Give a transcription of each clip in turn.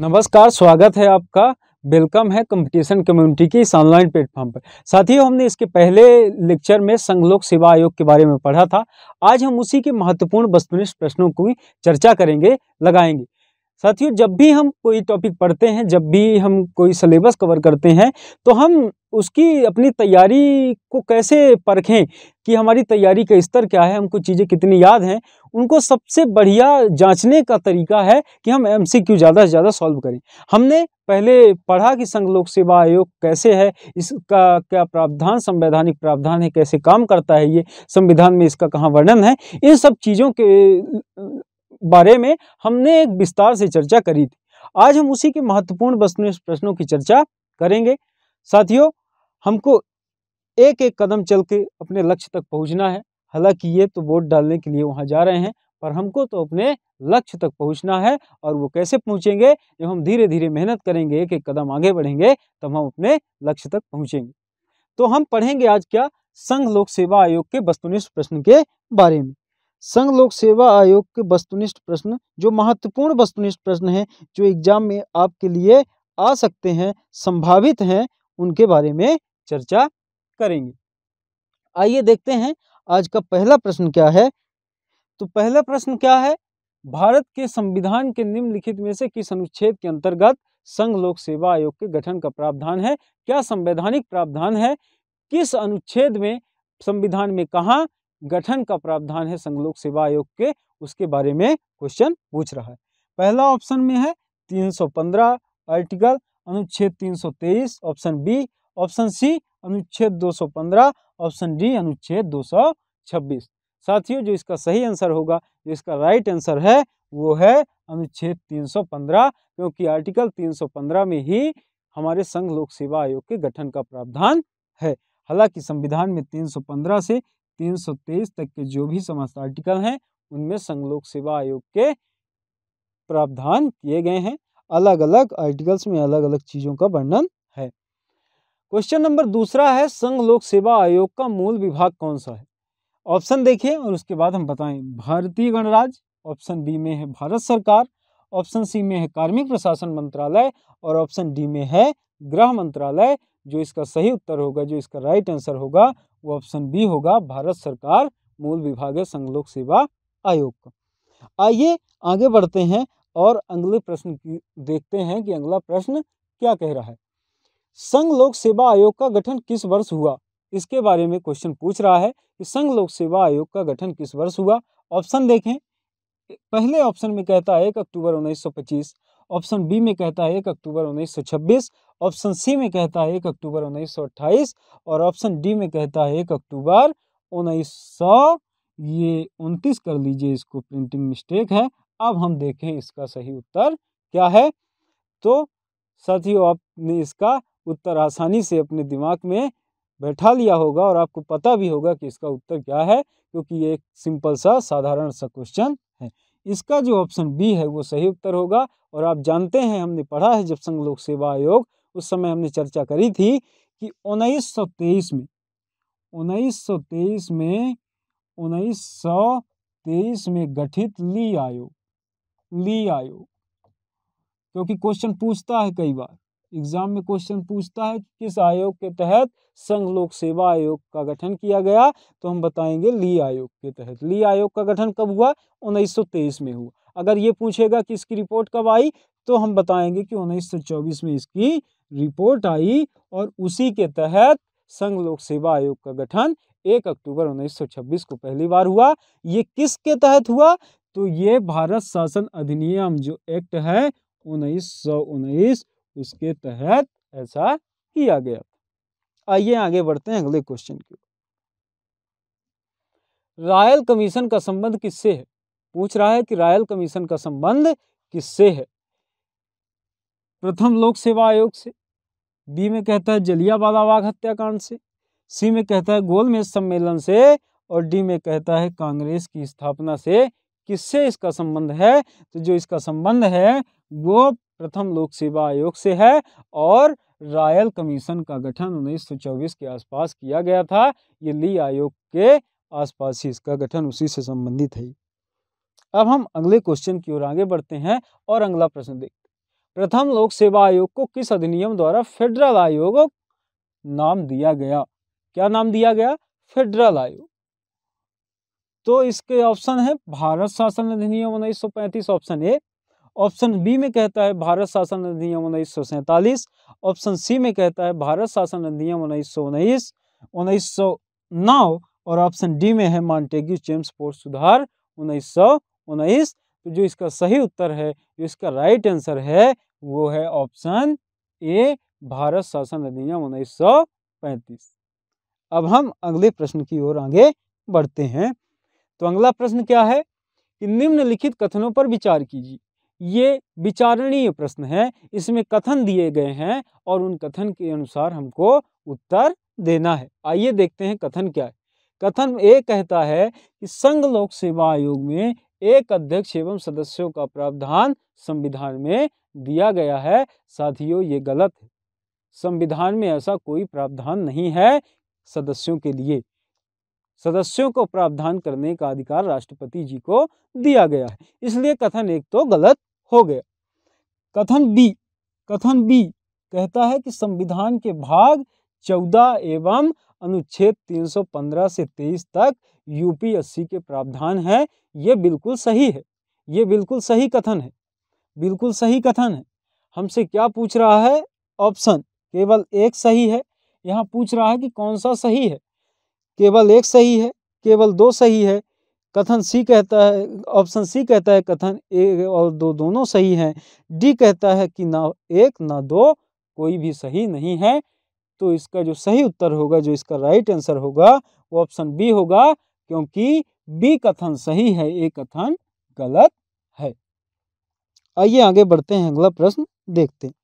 नमस्कार स्वागत है आपका वेलकम है कंपटीशन कम्युनिटी की इस ऑनलाइन प्लेटफॉर्म पर साथियों हमने इसके पहले लेक्चर में संघ लोक सेवा आयोग के बारे में पढ़ा था आज हम उसी के महत्वपूर्ण वस्तुनिष्ठ प्रश्नों की चर्चा करेंगे लगाएंगे साथियों जब भी हम कोई टॉपिक पढ़ते हैं जब भी हम कोई सिलेबस कवर करते हैं तो हम उसकी अपनी तैयारी को कैसे परखें कि हमारी तैयारी का स्तर क्या है हमको चीज़ें कितनी याद हैं उनको सबसे बढ़िया जांचने का तरीका है कि हम एमसीक्यू ज़्यादा से ज़्यादा सॉल्व करें हमने पहले पढ़ा कि संघ लोक सेवा आयोग कैसे है इसका क्या प्रावधान संवैधानिक प्रावधान है कैसे काम करता है ये संविधान में इसका कहाँ वर्णन है इन सब चीज़ों के बारे में हमने एक विस्तार से चर्चा करी थी आज हम उसी के महत्वपूर्ण वस्तुनिष्ठ प्रश्नों की चर्चा करेंगे साथियों हमको एक एक कदम चल के अपने लक्ष्य तक पहुंचना है हालांकि ये तो वोट डालने के लिए वहाँ जा रहे हैं पर हमको तो अपने लक्ष्य तक पहुंचना है और वो कैसे पहुंचेंगे जब हम धीरे धीरे मेहनत करेंगे एक एक कदम आगे बढ़ेंगे तब हम अपने लक्ष्य तक पहुंचेंगे तो हम पढ़ेंगे आज क्या संघ लोक सेवा आयोग के वस्तुनिष्ठ प्रश्न के बारे में संघ लोक सेवा आयोग के वस्तुनिष्ठ प्रश्न जो महत्वपूर्ण वस्तुनिष्ठ प्रश्न हैं जो एग्जाम में आपके लिए आ सकते हैं संभावित हैं उनके बारे में चर्चा करेंगे आइए देखते हैं आज का पहला प्रश्न क्या है तो पहला प्रश्न क्या है भारत के संविधान के निम्नलिखित में से किस अनुच्छेद के अंतर्गत संघ लोक सेवा आयोग के गठन का प्रावधान है क्या संवैधानिक प्रावधान है किस अनुच्छेद में संविधान में कहा गठन का प्रावधान है संघ लोक सेवा आयोग के उसके बारे में क्वेश्चन पूछ रहा है पहला ऑप्शन में है 315 आर्टिकल अनुच्छेद 323 ऑप्शन बी ऑप्शन सी अनुच्छेद 215 ऑप्शन डी अनुच्छेद 226 साथियों जो इसका सही आंसर होगा जो इसका राइट आंसर है वो है अनुच्छेद 315 क्योंकि आर्टिकल 315 में ही हमारे संघ लोक सेवा आयोग के गठन का प्रावधान है हालांकि संविधान में 315 से तीन सौ तेईस तक के जो भी समस्त आर्टिकल हैं उनमें संघ लोक सेवा आयोग के प्रावधान किए गए हैं अलग अलग आर्टिकल्स में अलग अलग चीज़ों का वर्णन है क्वेश्चन नंबर दूसरा है संघ लोक सेवा आयोग का मूल विभाग कौन सा है ऑप्शन देखिए और उसके बाद हम बताएं भारतीय गणराज्य ऑप्शन बी में है भारत सरकार ऑप्शन सी में है कार्मिक प्रशासन मंत्रालय और ऑप्शन डी में है गृह मंत्रालय जो इसका सही उत्तर होगा जो इसका राइट आंसर होगा वो ऑप्शन बी होगा भारत सरकार मूल विभाग संघ लोक सेवा आयोग आइए आगे बढ़ते हैं और अगले प्रश्न की देखते हैं कि अगला प्रश्न क्या कह रहा है संघ लोक सेवा आयोग का गठन किस वर्ष हुआ इसके बारे में क्वेश्चन पूछ रहा है कि संघ लोक सेवा आयोग का गठन किस वर्ष हुआ ऑप्शन देखें पहले ऑप्शन में कहता है एक अक्टूबर ऑप्शन बी में कहता है एक अक्टूबर 1926 ऑप्शन सी में कहता है एक अक्टूबर 1928 और ऑप्शन डी में कहता है एक अक्टूबर सौ ये उनतीस कर लीजिए इसको प्रिंटिंग मिस्टेक है अब हम देखें इसका सही उत्तर क्या है तो साथियों आपने इसका उत्तर आसानी से अपने दिमाग में बैठा लिया होगा और आपको पता भी होगा कि इसका उत्तर क्या है क्योंकि ये एक सिंपल सा साधारण सा क्वेश्चन है इसका जो ऑप्शन बी है वो सही उत्तर होगा और आप जानते हैं हमने पढ़ा है जब संघ लोक सेवा आयोग उस समय हमने चर्चा करी थी कि तेईस में तेईस में तेईस में गठित ली आयोग ली आयोग क्योंकि क्वेश्चन पूछता है कई बार एग्जाम में क्वेश्चन पूछता है कि किस आयोग के तहत संघ लोक सेवा आयोग का गठन किया गया तो हम बताएंगे ली आयोग के तहत ली आयोग का गठन कब हुआ तेईस में हुआ अगर ये पूछेगा कि इसकी रिपोर्ट कब आई तो हम बताएंगे कि चौबीस में इसकी रिपोर्ट आई और उसी के तहत संघ लोक सेवा आयोग का गठन 1 अक्टूबर 1926 को पहली बार हुआ ये किसके तहत हुआ तो ये भारत शासन अधिनियम जो एक्ट है उन्नीस उसके तहत ऐसा किया गया था आइए आगे बढ़ते हैं अगले क्वेश्चन की रॉयल कमीशन का संबंध किससे है पूछ रहा है कि रॉयल कमीशन का संबंध किससे है प्रथम लोक सेवा आयोग से बी में कहता है जलियावाला बाग हत्याकांड से सी में कहता है गोलमेज सम्मेलन से और डी में कहता है कांग्रेस की स्थापना से किससे इसका संबंध है तो जो इसका संबंध है वो प्रथम लोक सेवा आयोग से है और रॉयल कमीशन का गठन 1924 के आसपास किया गया था ये ली आयोग के आसपास ही इसका गठन उसी से संबंधित है अब हम अगले क्वेश्चन की ओर आगे बढ़ते हैं और अगला प्रश्न देखते प्रथम लोक सेवा आयोग को किस अधिनियम द्वारा फेडरल आयोग नाम दिया गया क्या नाम दिया गया फेडरल आयोग तो इसके ऑप्शन है भारत शासन अधिनियम 1935 ऑप्शन ए ऑप्शन बी में कहता है भारत शासन अधिनियम उन्नीस सौ सैंतालीस ऑप्शन सी में कहता है भारत शासन अधिनियम उन्नीस सौ उन्नीस उन्नीस सौ नौ और ऑप्शन डी में है मॉन्टेग्यू चेम्स पोर्ट सुधार उन्नीस सौ उन्नीस तो जो इसका सही उत्तर है जो इसका राइट आंसर है वो है ऑप्शन ए भारत शासन अधिनियम उन्नीस सौ पैंतीस अब हम अगले प्रश्न की ओर आगे बढ़ते हैं तो अगला प्रश्न क्या है कि निम्नलिखित कथनों पर विचार कीजिए ये विचारणीय प्रश्न है इसमें कथन दिए गए हैं और उन कथन के अनुसार हमको उत्तर देना है आइए देखते हैं कथन क्या है कथन ए कहता है कि संघ लोक सेवा आयोग में एक अध्यक्ष एवं सदस्यों का प्रावधान संविधान में दिया गया है साथियों ये गलत है संविधान में ऐसा कोई प्रावधान नहीं है सदस्यों के लिए सदस्यों को प्रावधान करने का अधिकार राष्ट्रपति जी को दिया गया है इसलिए कथन एक तो गलत हो गया कथन बी कथन बी कहता है कि संविधान के भाग चौदह एवं अनुच्छेद 315 से 23 तक यूपीएससी के प्रावधान है ये बिल्कुल सही है ये बिल्कुल सही कथन है बिल्कुल सही कथन है हमसे क्या पूछ रहा है ऑप्शन केवल एक सही है यहाँ पूछ रहा है कि कौन सा सही है केवल एक सही है केवल दो सही है कथन सी कहता है ऑप्शन सी कहता है कथन ए और दो दोनों सही हैं डी कहता है कि ना एक ना दो कोई भी सही नहीं है तो इसका जो सही उत्तर होगा जो इसका राइट आंसर होगा वो ऑप्शन बी होगा क्योंकि बी कथन सही है ए कथन गलत है आइए आगे बढ़ते हैं अगला प्रश्न देखते हैं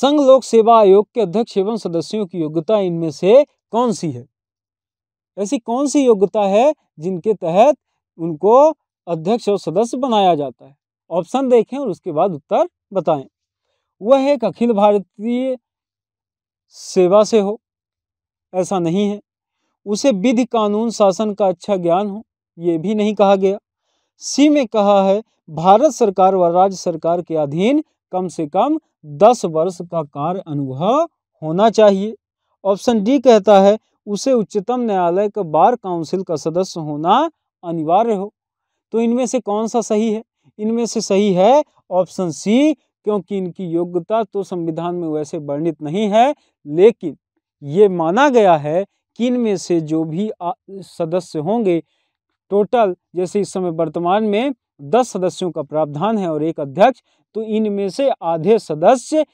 संघ लोक सेवा आयोग के अध्यक्ष एवं सदस्यों की योग्यता इनमें से कौन सी है ऐसी कौन सी योग्यता है जिनके तहत उनको अध्यक्ष और सदस्य बनाया जाता है ऑप्शन देखें और उसके बाद उत्तर बताएं वह एक अखिल भारतीय सेवा से हो ऐसा नहीं है उसे विधि कानून शासन का अच्छा ज्ञान हो ये भी नहीं कहा गया सी में कहा है भारत सरकार व राज्य सरकार के अधीन कम से कम दस वर्ष का कार्य अनुभव होना चाहिए ऑप्शन डी कहता है उसे उच्चतम न्यायालय का बार काउंसिल का सदस्य होना अनिवार्य हो तो इनमें से कौन सा सही है इनमें से सही है ऑप्शन सी क्योंकि इनकी योग्यता तो संविधान में वैसे वर्णित नहीं है लेकिन ये माना गया है कि इनमें से जो भी सदस्य होंगे टोटल जैसे इस समय वर्तमान में दस सदस्यों का प्रावधान है और एक अध्यक्ष तो इनमें से आधे सदस्य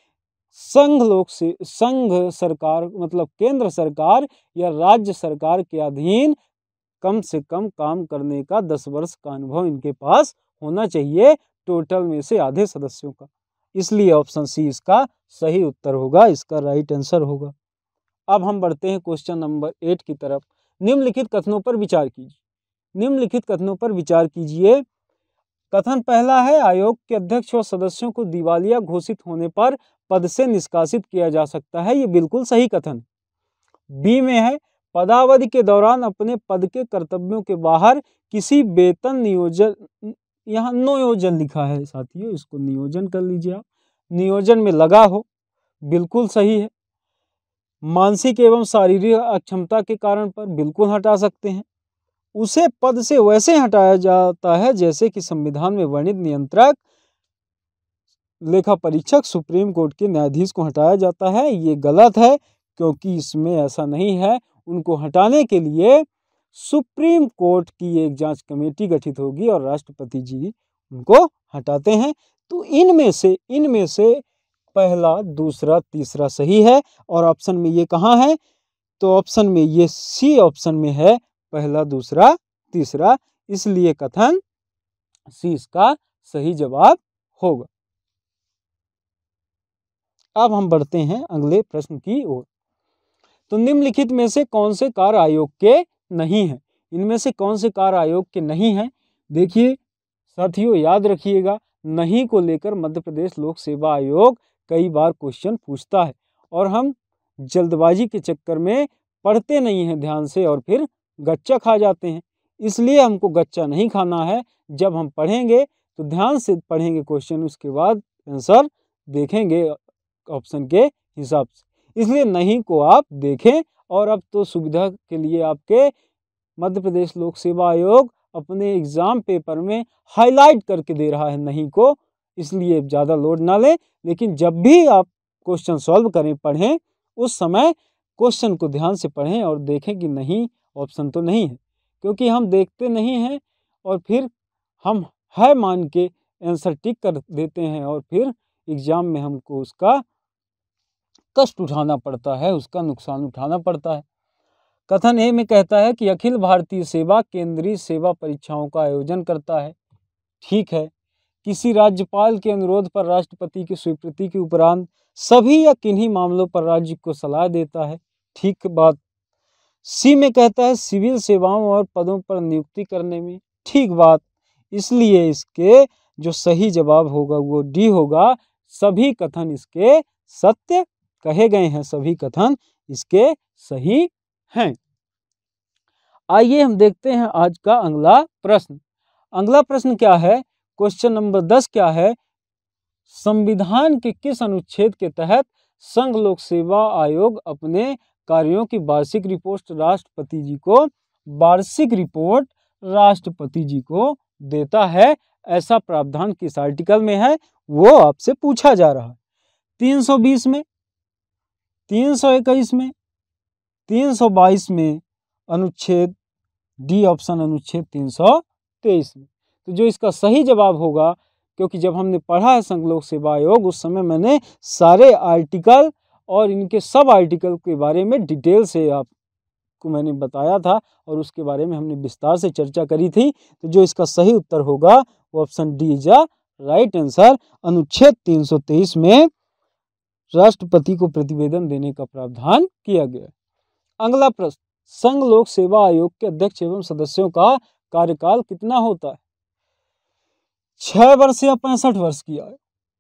संघ लोक से संघ सरकार मतलब केंद्र सरकार या राज्य सरकार के अधीन कम से कम काम करने का दस वर्ष का अनुभव इनके पास होना चाहिए टोटल में से आधे सदस्यों का इसलिए ऑप्शन सी इसका सही उत्तर होगा इसका राइट आंसर होगा अब हम बढ़ते हैं क्वेश्चन नंबर एट की तरफ निम्नलिखित कथनों पर विचार कीजिए निम्नलिखित कथनों पर विचार कीजिए कथन पहला है आयोग के अध्यक्ष व सदस्यों को दिवालिया घोषित होने पर पद से निष्कासित किया जा सकता है ये बिल्कुल सही कथन बी में है पदावधि के दौरान अपने पद के कर्तव्यों के बाहर किसी वेतन नियोजन यहाँ नियोजन लिखा है साथियों इसको नियोजन कर लीजिए आप नियोजन में लगा हो बिल्कुल सही है मानसिक एवं शारीरिक अक्षमता के कारण पर बिल्कुल हटा सकते हैं उसे पद से वैसे हटाया जाता है जैसे कि संविधान में वर्णित नियंत्रक लेखा परीक्षक सुप्रीम कोर्ट के न्यायाधीश को हटाया जाता है ये गलत है क्योंकि इसमें ऐसा नहीं है उनको हटाने के लिए सुप्रीम कोर्ट की एक जांच कमेटी गठित होगी और राष्ट्रपति जी उनको हटाते हैं तो इनमें से इनमें से पहला दूसरा तीसरा सही है और ऑप्शन में ये कहाँ है तो ऑप्शन में ये सी ऑप्शन में है पहला दूसरा तीसरा इसलिए कथन सी इसका सही जवाब होगा अब हम बढ़ते हैं अगले प्रश्न की ओर तो निम्नलिखित में से कौन से कार आयोग के नहीं हैं इनमें से कौन से कार आयोग के नहीं हैं देखिए साथियों याद रखिएगा नहीं को लेकर मध्य प्रदेश लोक सेवा आयोग कई बार क्वेश्चन पूछता है और हम जल्दबाजी के चक्कर में पढ़ते नहीं हैं ध्यान से और फिर गच्चा खा जाते हैं इसलिए हमको गच्चा नहीं खाना है जब हम पढ़ेंगे तो ध्यान से पढ़ेंगे क्वेश्चन उसके बाद आंसर देखेंगे ऑप्शन के हिसाब से इसलिए नहीं को आप देखें और अब तो सुविधा के लिए आपके मध्य प्रदेश लोक सेवा आयोग अपने एग्ज़ाम पेपर में हाईलाइट करके दे रहा है नहीं को इसलिए ज़्यादा लोड ना लें लेकिन जब भी आप क्वेश्चन सॉल्व करें पढ़ें उस समय क्वेश्चन को ध्यान से पढ़ें और देखें कि नहीं ऑप्शन तो नहीं है क्योंकि हम देखते नहीं हैं और फिर हम है मान के आंसर टिक कर देते हैं और फिर एग्ज़ाम में हमको उसका कष्ट उठाना पड़ता है उसका नुकसान उठाना पड़ता है कथन ए में कहता है कि अखिल भारतीय सेवा केंद्रीय सेवा परीक्षाओं का आयोजन करता है ठीक है किसी राज्यपाल के अनुरोध पर राष्ट्रपति की स्वीकृति के उपरांत सभी या किन्हीं मामलों पर राज्य को सलाह देता है ठीक बात सी में कहता है सिविल सेवाओं और पदों पर नियुक्ति करने में ठीक बात इसलिए इसके जो सही जवाब होगा वो डी होगा सभी कथन इसके सत्य कहे गए हैं सभी कथन इसके सही हैं आइए हम देखते हैं आज का अगला प्रश्न अगला प्रश्न क्या है क्वेश्चन नंबर दस क्या है संविधान के किस अनुच्छेद के तहत संघ लोक सेवा आयोग अपने कार्यों की वार्षिक रिपोर्ट राष्ट्रपति जी को वार्षिक रिपोर्ट राष्ट्रपति जी को देता है ऐसा प्रावधान किस आर्टिकल में है वो आपसे पूछा जा रहा है 320 में तीन सौ इक्कीस में तीन सौ बाईस में अनुच्छेद डी ऑप्शन अनुच्छेद तीन सौ तेईस में तो जो इसका सही जवाब होगा क्योंकि जब हमने पढ़ा है लोक सेवा आयोग उस समय मैंने सारे आर्टिकल और इनके सब आर्टिकल के बारे में डिटेल से आपको मैंने बताया था और उसके बारे में हमने विस्तार से चर्चा करी थी तो जो इसका सही उत्तर होगा वो option D is a right answer अनुच्छेद 323 में राष्ट्रपति को प्रतिवेदन देने का प्रावधान किया गया अगला प्रश्न संघ लोक सेवा आयोग के अध्यक्ष एवं सदस्यों का कार्यकाल कितना होता है छह वर्ष या पैंसठ वर्ष की आयु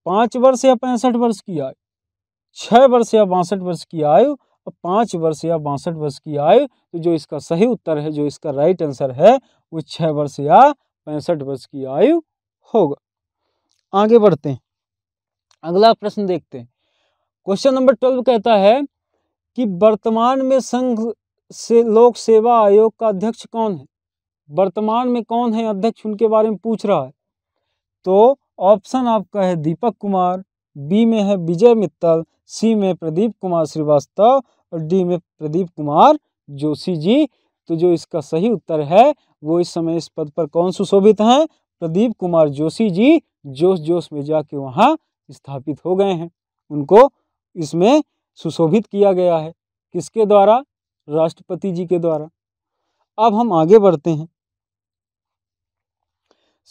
पांच वर्ष या पैंसठ वर्ष की आयु छ वर्ष या बासठ वर्ष की आयु और पांच वर्ष या बासठ वर्ष की आयु तो जो इसका सही उत्तर है जो इसका राइट आंसर है वो छह वर्ष या पैंसठ वर्ष की आयु होगा आगे बढ़ते हैं अगला प्रश्न देखते हैं क्वेश्चन नंबर ट्वेल्व कहता है कि वर्तमान में संघ से लोक सेवा आयोग का अध्यक्ष कौन है वर्तमान में कौन है अध्यक्ष उनके बारे में पूछ रहा है तो ऑप्शन आपका है दीपक कुमार बी में है विजय मित्तल सी में प्रदीप कुमार श्रीवास्तव और डी में प्रदीप कुमार जोशी जी तो जो इसका सही उत्तर है वो इस समय इस पद पर कौन सुशोभित हैं प्रदीप कुमार जोशी जी जोश जोश में जाके वहाँ स्थापित हो गए हैं उनको इसमें सुशोभित किया गया है किसके द्वारा राष्ट्रपति जी के द्वारा अब हम आगे बढ़ते हैं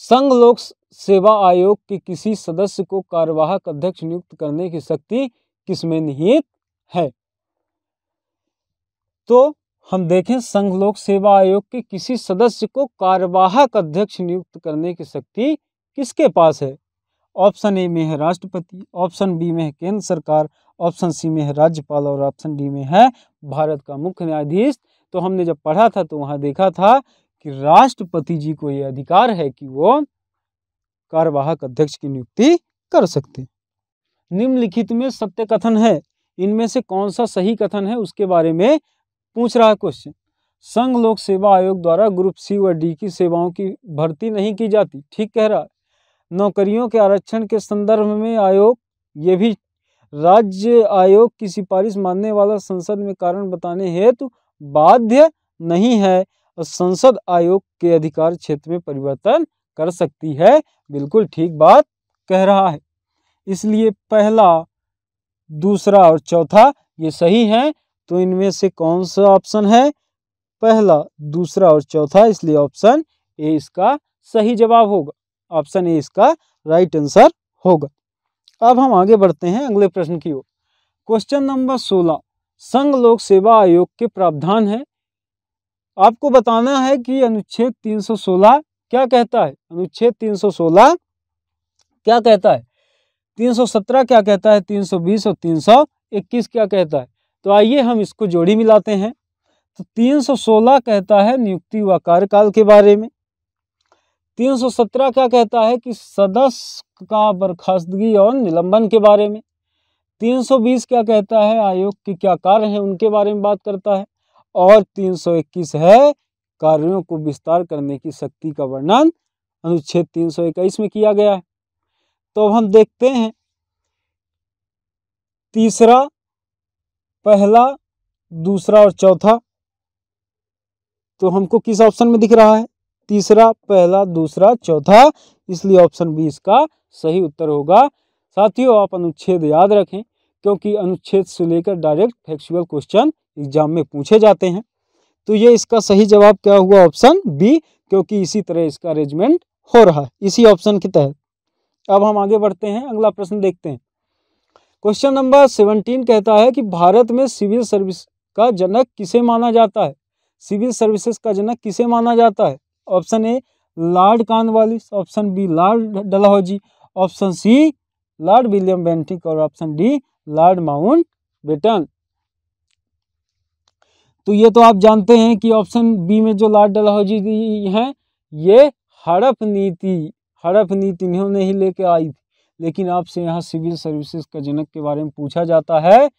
संघ लोक सेवा आयोग के किसी सदस्य को कार्यवाहक अध्यक्ष नियुक्त करने की शक्ति किसमें निहित है तो हम देखें संघ लोक सेवा आयोग के किसी सदस्य को कार्यवाहक अध्यक्ष नियुक्त करने की शक्ति किसके पास है ऑप्शन ए में है राष्ट्रपति ऑप्शन बी में है केंद्र सरकार ऑप्शन सी में है राज्यपाल और ऑप्शन डी में है भारत का मुख्य न्यायाधीश तो हमने जब पढ़ा था तो वहां देखा था कि राष्ट्रपति जी को यह अधिकार है कि वो कार्यवाहक अध्यक्ष की नियुक्ति कर सकते निम्नलिखित में सत्य कथन है इनमें से कौन सा सही कथन है उसके बारे में पूछ रहा है क्वेश्चन संघ लोक सेवा आयोग द्वारा ग्रुप सी व डी की सेवाओं की भर्ती नहीं की जाती ठीक कह रहा है नौकरियों के आरक्षण के संदर्भ में आयोग ये भी राज्य आयोग की सिफारिश मानने वाला संसद में कारण बताने हेतु बाध्य नहीं है और संसद आयोग के अधिकार क्षेत्र में परिवर्तन कर सकती है बिल्कुल ठीक बात कह रहा है इसलिए पहला दूसरा और चौथा ये सही है तो इनमें से कौन सा ऑप्शन है पहला दूसरा और चौथा इसलिए ऑप्शन ए इसका सही जवाब होगा ऑप्शन ए इसका राइट आंसर होगा अब हम आगे बढ़ते हैं अगले प्रश्न की ओर क्वेश्चन नंबर सोलह संघ लोक सेवा आयोग के प्रावधान है आपको बताना है कि अनुच्छेद 316 क्या कहता है अनुच्छेद 316 क्या कहता है 317 क्या कहता है 320 और 321 क्या कहता है तो आइए हम इसको जोड़ी मिलाते हैं तो 316 कहता है नियुक्ति व कार्यकाल के बारे में तीन सौ सत्रह क्या कहता है कि सदस्य का बर्खास्तगी और निलंबन के बारे में तीन सौ बीस क्या कहता है आयोग के क्या कार्य हैं उनके बारे में बात करता है और तीन सौ इक्कीस है कार्यों को विस्तार करने की शक्ति का वर्णन अनुच्छेद तीन सौ इक्कीस में किया गया है तो अब हम देखते हैं तीसरा पहला दूसरा और चौथा तो हमको किस ऑप्शन में दिख रहा है तीसरा पहला दूसरा चौथा इसलिए ऑप्शन बी इसका सही उत्तर होगा साथियों आप अनुच्छेद याद रखें क्योंकि अनुच्छेद से लेकर डायरेक्ट फैक्चुअल क्वेश्चन एग्जाम में पूछे जाते हैं तो ये इसका सही जवाब क्या हुआ ऑप्शन बी क्योंकि इसी तरह इसका अरेंजमेंट हो रहा है इसी ऑप्शन के तहत अब हम आगे बढ़ते हैं अगला प्रश्न देखते हैं क्वेश्चन नंबर सेवनटीन कहता है कि भारत में सिविल सर्विस का जनक किसे माना जाता है सिविल सर्विसेज का जनक किसे माना जाता है option A lord Cornwallis option B lord Dalhousie option C lord William Bentinck और option D lord Mountbatten तो ये तो आप जानते हैं कि ऑप्शन बी में जो लॉर्ड डलहौजी हैं ये हड़प नीति हड़प नीति इन्होंने ही लेके आई थी लेकिन आपसे यहाँ सिविल सर्विसेज का जनक के बारे में पूछा जाता है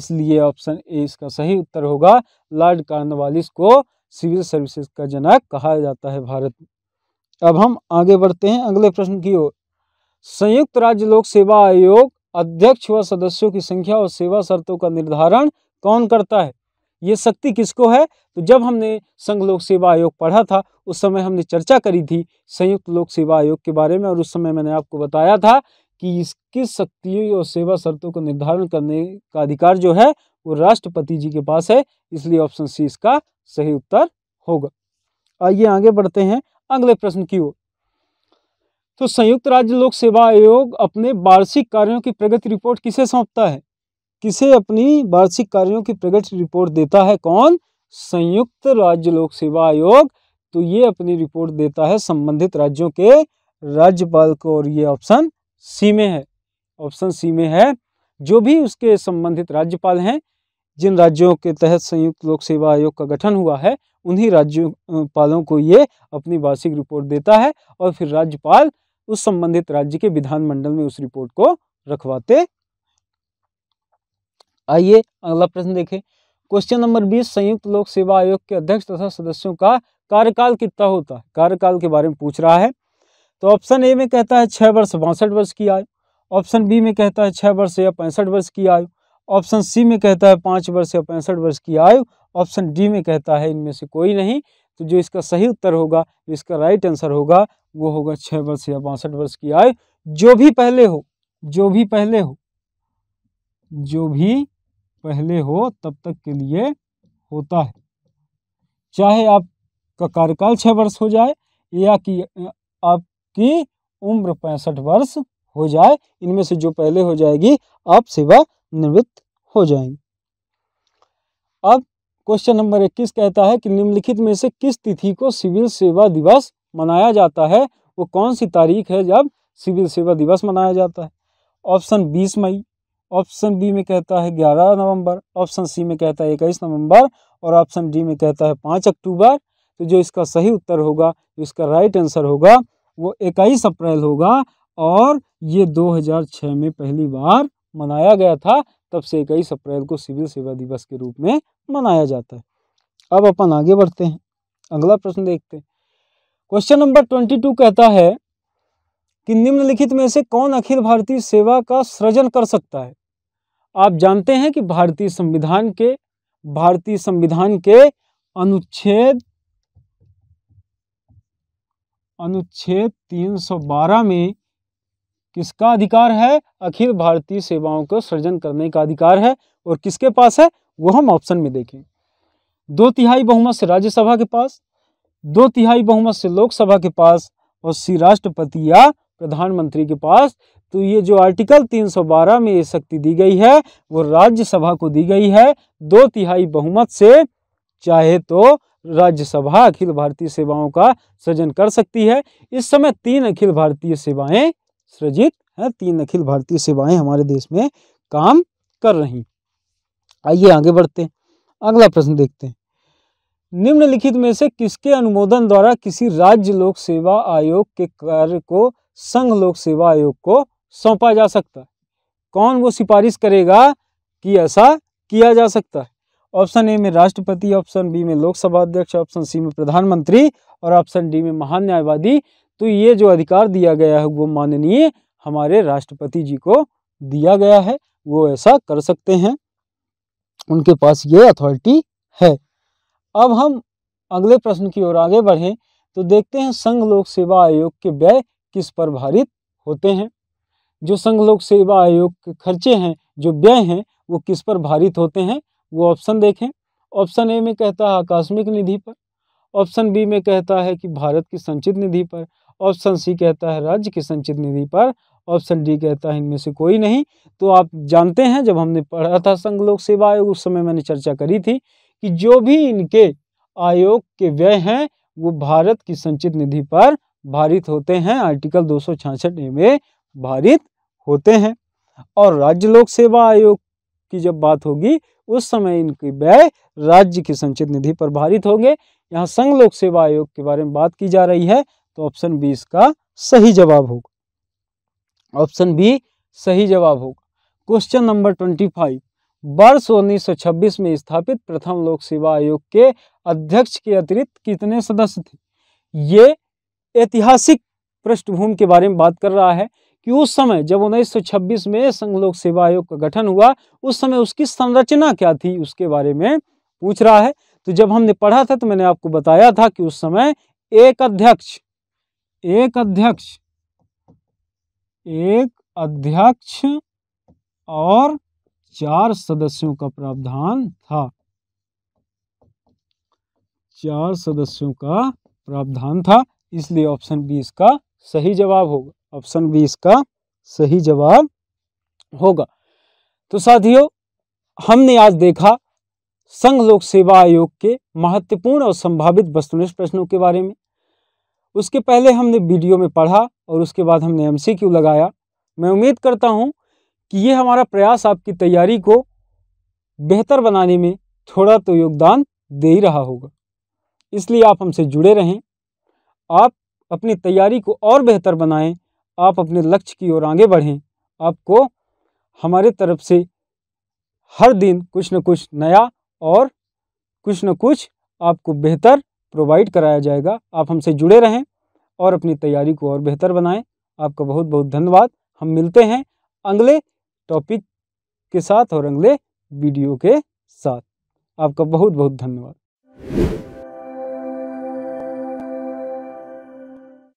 इसलिए ऑप्शन ए इसका सही उत्तर होगा लॉर्ड कार्नवालिस को सिविल सर्विसेज का जनक कहा जाता है भारत अब हम आगे बढ़ते हैं अगले प्रश्न की ओर संयुक्त राज्य लोक सेवा आयोग अध्यक्ष व सदस्यों की संख्या और सेवा शर्तों का निर्धारण कौन करता है ये शक्ति किसको है तो जब हमने संघ लोक सेवा आयोग पढ़ा था उस समय हमने चर्चा करी थी संयुक्त लोक सेवा आयोग के बारे में और उस समय मैंने आपको बताया था कि इसकी शक्तियों और सेवा शर्तों का निर्धारण करने का अधिकार जो है वो राष्ट्रपति जी के पास है इसलिए ऑप्शन सी इसका सही उत्तर होगा आइए आगे बढ़ते हैं अगले प्रश्न की ओर तो संयुक्त राज्य लोक सेवा आयोग अपने वार्षिक कार्यों की प्रगति रिपोर्ट किसे सौंपता है किसे अपनी वार्षिक कार्यों की प्रगति रिपोर्ट देता है कौन संयुक्त राज्य लोक सेवा आयोग तो ये अपनी रिपोर्ट देता है संबंधित राज्यों के राज्यपाल को और ये ऑप्शन सी में है ऑप्शन सी में है जो भी उसके संबंधित राज्यपाल हैं जिन राज्यों के तहत संयुक्त लोक सेवा आयोग का गठन हुआ है उन्हीं राज्यपालों को ये अपनी वार्षिक रिपोर्ट देता है और फिर राज्यपाल उस संबंधित राज्य के विधानमंडल में उस रिपोर्ट को रखवाते आइए अगला प्रश्न देखें क्वेश्चन नंबर बीस संयुक्त लोक सेवा आयोग के अध्यक्ष तथा सदस्यों का कार्यकाल कितना होता है कार्यकाल के बारे में पूछ रहा है तो ऑप्शन ए में कहता है छह वर्ष बासठ वर्ष की आयु ऑप्शन बी में कहता है छः वर्ष या पैंसठ वर्ष की आयु ऑप्शन सी में कहता है पाँच वर्ष या पैंसठ वर्ष की आयु ऑप्शन डी में कहता है इनमें से कोई नहीं तो जो इसका सही उत्तर होगा जो इसका राइट आंसर होगा वो होगा छः वर्ष या बासठ वर्ष की आयु जो भी पहले हो जो भी पहले हो जो भी पहले हो तब तक के लिए होता है चाहे आपका कार्यकाल छः वर्ष हो जाए या कि आपकी उम्र पैंसठ वर्ष हो जाए इनमें से जो पहले हो जाएगी आप सेवा निवृत्त हो जाएंगे अब क्वेश्चन नंबर इक्कीस कहता है कि निम्नलिखित में से किस तिथि को सिविल सेवा दिवस मनाया जाता है वो कौन सी तारीख है जब सिविल सेवा दिवस मनाया जाता है ऑप्शन बीस मई ऑप्शन बी में कहता है ग्यारह नवंबर ऑप्शन सी में कहता है इक्कीस नवंबर और ऑप्शन डी में कहता है पाँच अक्टूबर तो जो इसका सही उत्तर होगा जो इसका राइट आंसर होगा वो इक्कीस अप्रैल होगा और ये दो में पहली बार मनाया गया था तब से इक्कीस अप्रैल को सिविल सेवा दिवस के रूप में मनाया जाता है अब अपन आगे बढ़ते हैं अगला प्रश्न देखते हैं क्वेश्चन नंबर ट्वेंटी टू कहता है कि निम्नलिखित में से कौन अखिल भारतीय सेवा का सृजन कर सकता है आप जानते हैं कि भारतीय संविधान के भारतीय संविधान के अनुच्छेद अनुच्छेद 312 में किसका अधिकार है अखिल भारतीय सेवाओं को सृजन करने का अधिकार है और किसके पास है वो हम ऑप्शन में देखें दो तिहाई बहुमत से राज्यसभा के पास दो तिहाई बहुमत से लोकसभा के पास और सी राष्ट्रपति या प्रधानमंत्री के पास तो ये जो आर्टिकल 312 में ये शक्ति दी गई है वो राज्यसभा को दी गई है दो तिहाई बहुमत से चाहे तो राज्यसभा अखिल भारतीय सेवाओं का सृजन कर सकती है इस समय तीन अखिल भारतीय सेवाएं सृजित है तीन अखिल भारतीय सेवाएं हमारे देश में काम कर रही आइए आगे बढ़ते हैं अगला प्रश्न देखते हैं निम्नलिखित में से किसके अनुमोदन द्वारा किसी राज्य लोक सेवा आयोग के कार्य को संघ लोक सेवा आयोग को सौंपा जा सकता है कौन वो सिफारिश करेगा कि ऐसा किया जा सकता है ऑप्शन ए में राष्ट्रपति ऑप्शन बी में लोकसभा अध्यक्ष ऑप्शन सी में प्रधानमंत्री और ऑप्शन डी में महान न्यायवादी तो ये जो अधिकार दिया गया है वो माननीय हमारे राष्ट्रपति जी को दिया गया है वो ऐसा कर सकते हैं उनके पास ये अथॉरिटी है अब हम अगले प्रश्न की ओर आगे बढ़ें तो देखते हैं संघ लोक सेवा आयोग के व्यय किस पर भारित होते हैं जो संघ लोक सेवा आयोग के खर्चे हैं जो व्यय हैं वो किस पर भारित होते हैं वो ऑप्शन देखें ऑप्शन ए में कहता है आकस्मिक निधि पर ऑप्शन बी में कहता है कि भारत की संचित निधि पर ऑप्शन सी कहता है राज्य की संचित निधि पर ऑप्शन डी कहता है इनमें से कोई नहीं तो आप जानते हैं जब हमने पढ़ा था संघ लोक सेवा आयोग उस समय मैंने चर्चा करी थी कि जो भी इनके आयोग के व्यय हैं वो भारत की संचित निधि पर भारित होते हैं आर्टिकल दो सौ ए में भारित होते हैं और राज्य लोक सेवा आयोग की जब बात होगी उस समय इनके व्यय राज्य की संचित निधि पर भारित होंगे यहाँ संघ लोक सेवा आयोग के बारे में बात की जा रही है तो ऑप्शन बी इसका सही जवाब होगा ऑप्शन बी सही जवाब होगा क्वेश्चन नंबर ट्वेंटी फाइव वर्ष छब्बीस में स्थापित प्रथम लोक सेवा आयोग के अध्यक्ष के अतिरिक्त कितने सदस्य थे ये ऐतिहासिक पृष्ठभूमि के बारे में बात कर रहा है कि उस समय जब 1926 में संघ लोक सेवा आयोग का गठन हुआ उस समय उसकी संरचना क्या थी उसके बारे में पूछ रहा है तो जब हमने पढ़ा था तो मैंने आपको बताया था कि उस समय एक अध्यक्ष एक अध्यक्ष एक अध्यक्ष और चार सदस्यों का प्रावधान था चार सदस्यों का प्रावधान था इसलिए ऑप्शन बी इसका सही जवाब होगा ऑप्शन बी इसका सही जवाब होगा तो साथियों हमने आज देखा संघ लोक सेवा आयोग के महत्वपूर्ण और संभावित वस्तुनिष्ठ प्रश्नों के बारे में उसके पहले हमने वीडियो में पढ़ा और उसके बाद हमने एमसीक्यू लगाया मैं उम्मीद करता हूँ कि ये हमारा प्रयास आपकी तैयारी को बेहतर बनाने में थोड़ा तो योगदान दे ही रहा होगा इसलिए आप हमसे जुड़े रहें आप अपनी तैयारी को और बेहतर बनाएं आप अपने लक्ष्य की ओर आगे बढ़ें आपको हमारे तरफ से हर दिन कुछ न कुछ नया और कुछ न कुछ आपको बेहतर प्रोवाइड कराया जाएगा आप हमसे जुड़े रहें और अपनी तैयारी को और बेहतर बनाएं आपका बहुत बहुत धन्यवाद हम मिलते हैं अगले टॉपिक के साथ और अगले वीडियो के साथ आपका बहुत बहुत धन्यवाद